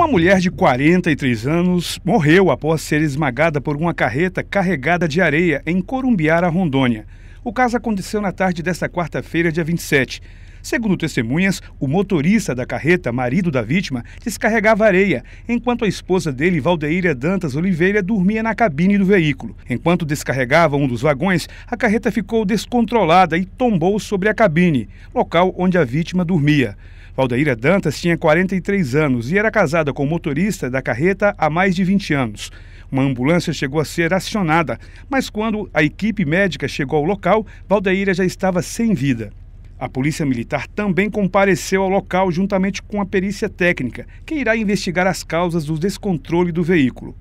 Uma mulher de 43 anos morreu após ser esmagada por uma carreta carregada de areia em Corumbiara, Rondônia. O caso aconteceu na tarde desta quarta-feira, dia 27. Segundo testemunhas, o motorista da carreta, marido da vítima, descarregava areia, enquanto a esposa dele, Valdeíria Dantas Oliveira, dormia na cabine do veículo. Enquanto descarregava um dos vagões, a carreta ficou descontrolada e tombou sobre a cabine, local onde a vítima dormia. Valdeíra Dantas tinha 43 anos e era casada com o motorista da carreta há mais de 20 anos. Uma ambulância chegou a ser acionada, mas quando a equipe médica chegou ao local, Valdeíra já estava sem vida. A Polícia Militar também compareceu ao local juntamente com a perícia técnica, que irá investigar as causas do descontrole do veículo.